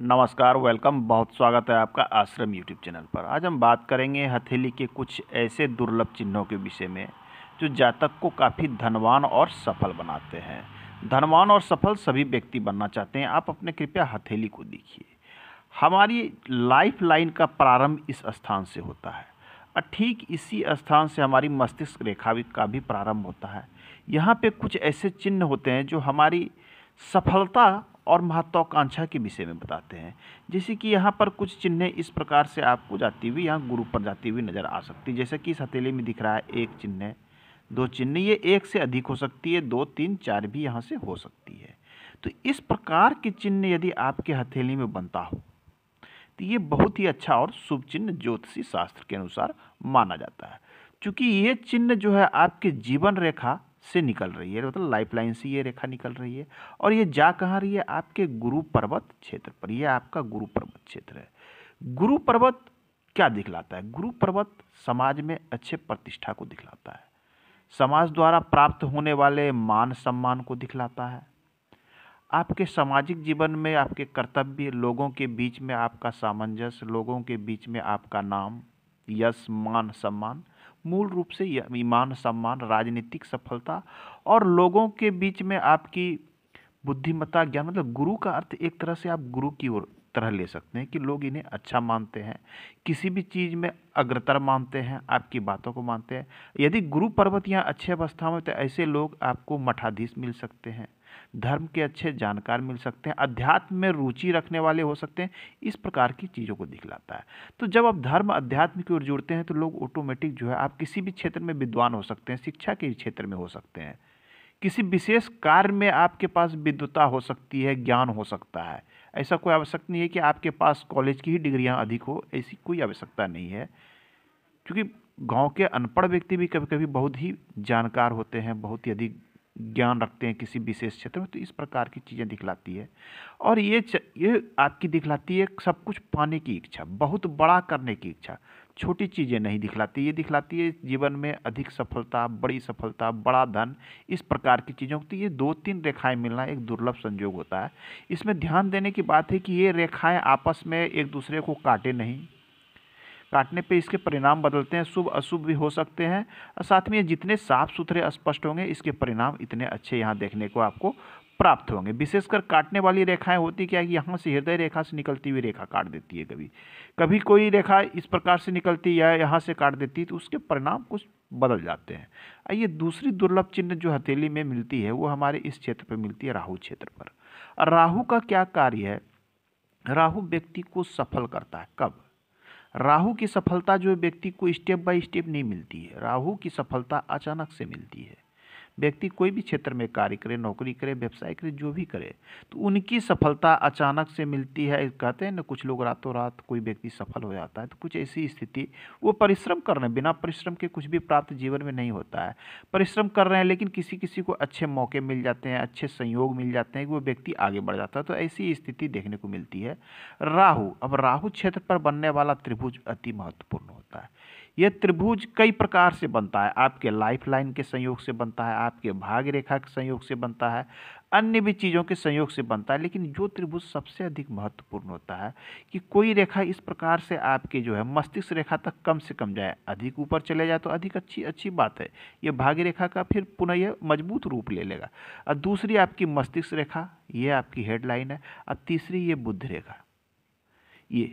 नमस्कार वेलकम बहुत स्वागत है आपका आश्रम यूट्यूब चैनल पर आज हम बात करेंगे हथेली के कुछ ऐसे दुर्लभ चिन्हों के विषय में जो जातक को काफ़ी धनवान और सफल बनाते हैं धनवान और सफल सभी व्यक्ति बनना चाहते हैं आप अपने कृपया हथेली को देखिए हमारी लाइफ लाइन का प्रारंभ इस स्थान से होता है और ठीक इसी स्थान से हमारी मस्तिष्क रेखा का भी प्रारंभ होता है यहाँ पर कुछ ऐसे चिन्ह होते हैं जो हमारी सफलता और महत्वाकांक्षा के विषय में बताते हैं जैसे कि यहाँ पर कुछ चिन्ह इस प्रकार से आपको जाती हुई यहाँ गुरु पर जाती हुई नज़र आ सकती है जैसे कि इस हथेली में दिख रहा है एक चिन्ह दो चिन्ह ये एक से अधिक हो सकती है दो तीन चार भी यहाँ से हो सकती है तो इस प्रकार के चिन्ह यदि आपके हथेली में बनता हो तो ये बहुत ही अच्छा और शुभ चिन्ह ज्योतिषी शास्त्र के अनुसार माना जाता है क्योंकि ये चिन्ह जो है आपके जीवन रेखा से निकल रही है मतलब लाइफ लाइन से ये रेखा निकल रही है और ये जा कहाँ रही है आपके गुरु पर्वत क्षेत्र पर यह आपका गुरु पर्वत क्षेत्र है गुरु पर्वत क्या दिखलाता है गुरु पर्वत समाज में अच्छे प्रतिष्ठा को दिखलाता है समाज द्वारा प्राप्त होने वाले मान सम्मान को दिखलाता है आपके सामाजिक जीवन में आपके कर्तव्य लोगों के बीच में आपका सामंजस्य लोगों के बीच में आपका नाम यश मान सम्मान मूल रूप से ईमान सम्मान राजनीतिक सफलता और लोगों के बीच में आपकी बुद्धिमत्ता ज्ञान मतलब गुरु का अर्थ एक तरह से आप गुरु की ओर तरह ले सकते हैं कि लोग इन्हें अच्छा मानते हैं किसी भी चीज़ में अग्रतर मानते हैं आपकी बातों को मानते हैं यदि गुरु पर्वत यहाँ अच्छे अवस्था में तो ऐसे लोग आपको मठाधीश मिल सकते हैं धर्म के अच्छे जानकार मिल सकते हैं अध्यात्म में रुचि रखने वाले हो सकते हैं इस प्रकार की चीज़ों को दिखलाता है तो जब आप धर्म अध्यात्म की ओर जुड़ते हैं तो लोग ऑटोमेटिक जो है आप किसी भी क्षेत्र में विद्वान हो सकते हैं शिक्षा के क्षेत्र में हो सकते हैं किसी विशेष कार्य में आपके पास विद्वता हो सकती है ज्ञान हो सकता है ऐसा कोई आवश्यक नहीं है कि आपके पास कॉलेज की ही डिग्रियाँ अधिक हो ऐसी कोई आवश्यकता नहीं है क्योंकि गांव के अनपढ़ व्यक्ति भी कभी कभी बहुत ही जानकार होते हैं बहुत ही अधिक ज्ञान रखते हैं किसी विशेष क्षेत्र में तो इस प्रकार की चीज़ें दिखलाती है और ये च, ये आपकी दिखलाती है सब कुछ पाने की इच्छा बहुत बड़ा करने की इच्छा छोटी चीज़ें नहीं दिखलाती ये दिखलाती है जीवन में अधिक सफलता बड़ी सफलता बड़ा धन इस प्रकार की चीज़ों तो ये दो तीन रेखाएं मिलना एक दुर्लभ संजोग होता है इसमें ध्यान देने की बात है कि ये रेखाएं आपस में एक दूसरे को काटे नहीं काटने पे इसके परिणाम बदलते हैं शुभ अशुभ भी हो सकते हैं और साथ में ये जितने साफ सुथरे स्पष्ट होंगे इसके परिणाम इतने अच्छे यहाँ देखने को आपको प्राप्त होंगे विशेषकर काटने वाली रेखाएं होती क्या है कि यहाँ से हृदय रेखा से निकलती हुई रेखा काट देती है कभी कभी कोई रेखा इस प्रकार से निकलती है या यहाँ से काट देती है तो उसके परिणाम कुछ बदल जाते हैं ये दूसरी दुर्लभ चिन्ह जो हथेली में मिलती है वो हमारे इस क्षेत्र पर मिलती है राहु क्षेत्र पर और राहु का क्या कार्य है राहु व्यक्ति को सफल करता है कब राहु की सफलता जो व्यक्ति को स्टेप बाय स्टेप नहीं मिलती है राहु की सफलता अचानक से मिलती है व्यक्ति कोई भी क्षेत्र में कार्य करे नौकरी करे व्यवसाय करे जो भी करे तो उनकी सफलता अचानक से मिलती है कहते हैं ना कुछ लोग रातों रात कोई व्यक्ति सफल हो जाता है तो कुछ ऐसी स्थिति वो परिश्रम कर रहे हैं बिना परिश्रम के कुछ भी प्राप्त जीवन में नहीं होता है परिश्रम कर रहे हैं लेकिन किसी किसी को अच्छे मौके मिल जाते हैं अच्छे संयोग मिल जाते हैं कि वो व्यक्ति आगे बढ़ जाता है तो ऐसी स्थिति देखने को मिलती है राहु अब राहु क्षेत्र पर बनने वाला त्रिभुज अति महत्वपूर्ण होता है यह त्रिभुज कई प्रकार से बनता है आपके लाइफ लाइन के संयोग से बनता है आपके भाग रेखा के संयोग से बनता है अन्य भी चीज़ों के संयोग से बनता है लेकिन जो त्रिभुज सबसे अधिक महत्वपूर्ण होता है कि कोई रेखा इस प्रकार से आपके जो है मस्तिष्क रेखा तक कम से कम जाए अधिक ऊपर चले जाए तो अधिक अच्छी अच्छी बात है ये भाग्य रेखा का फिर पुनः यह मजबूत रूप ले लेगा और दूसरी आपकी मस्तिष्क रेखा ये आपकी हेडलाइन है और तीसरी ये बुद्ध रेखा ये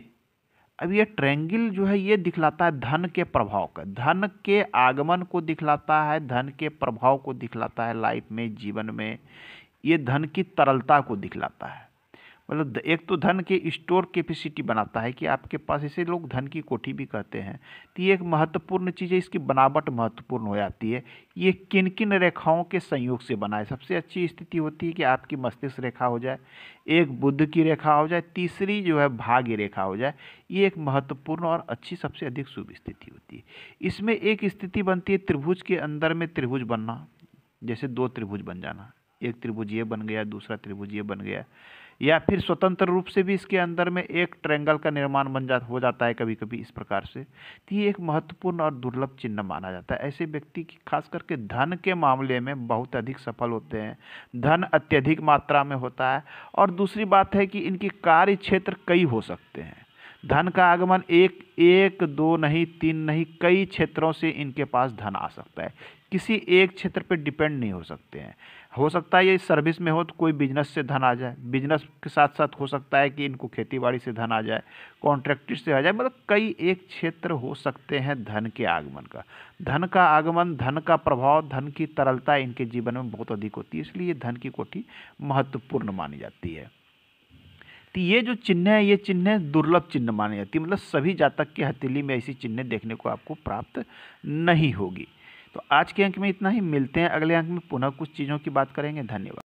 अब ये ट्रेंगिल जो है ये दिखलाता है धन के प्रभाव का धन के आगमन को दिखलाता है धन के प्रभाव को दिखलाता है लाइफ में जीवन में ये धन की तरलता को दिखलाता है मतलब एक तो धन के स्टोर कैपेसिटी बनाता है कि आपके पास इसे लोग धन की कोठी भी कहते हैं तो ये एक महत्वपूर्ण चीज़ है इसकी बनावट महत्वपूर्ण हो जाती है ये किन किन रेखाओं के संयोग से बनाए सबसे अच्छी स्थिति होती है कि आपकी मस्तिष्क रेखा हो जाए एक बुद्ध की रेखा हो जाए तीसरी जो है भाग्य रेखा हो जाए ये एक महत्वपूर्ण और अच्छी सबसे अधिक शुभ स्थिति होती है इसमें एक स्थिति बनती है त्रिभुज के अंदर में त्रिभुज बनना जैसे दो त्रिभुज बन जाना एक त्रिभुज ये बन गया दूसरा त्रिभुज ये बन गया या फिर स्वतंत्र रूप से भी इसके अंदर में एक ट्रेंगल का निर्माण बन जा हो जाता है कभी कभी इस प्रकार से तो ये एक महत्वपूर्ण और दुर्लभ चिन्ह माना जाता है ऐसे व्यक्ति की खास करके धन के मामले में बहुत अधिक सफल होते हैं धन अत्यधिक मात्रा में होता है और दूसरी बात है कि इनकी कार्य क्षेत्र कई हो सकते हैं धन का आगमन एक एक दो नहीं तीन नहीं कई क्षेत्रों से इनके पास धन आ सकता है किसी एक क्षेत्र पे डिपेंड नहीं हो सकते हैं हो सकता है ये सर्विस में हो तो कोई बिजनेस से धन आ जाए बिजनेस के साथ साथ हो सकता है कि इनको खेतीबाड़ी से धन आ जाए कॉन्ट्रैक्टर से आ जाए मतलब कई एक क्षेत्र हो सकते हैं धन के आगमन का धन का आगमन धन का प्रभाव धन की तरलता इनके जीवन में बहुत अधिक होती है इसलिए धन की कोठी महत्वपूर्ण मानी जाती है तो ये जो चिन्ह है ये चिन्ह दुर्लभ चिन्ह मानी जाती है मतलब सभी जातक की हथेली में ऐसी चिन्ह देखने को आपको प्राप्त नहीं होगी तो आज के अंक में इतना ही मिलते हैं अगले अंक में पुनः कुछ चीज़ों की बात करेंगे धन्यवाद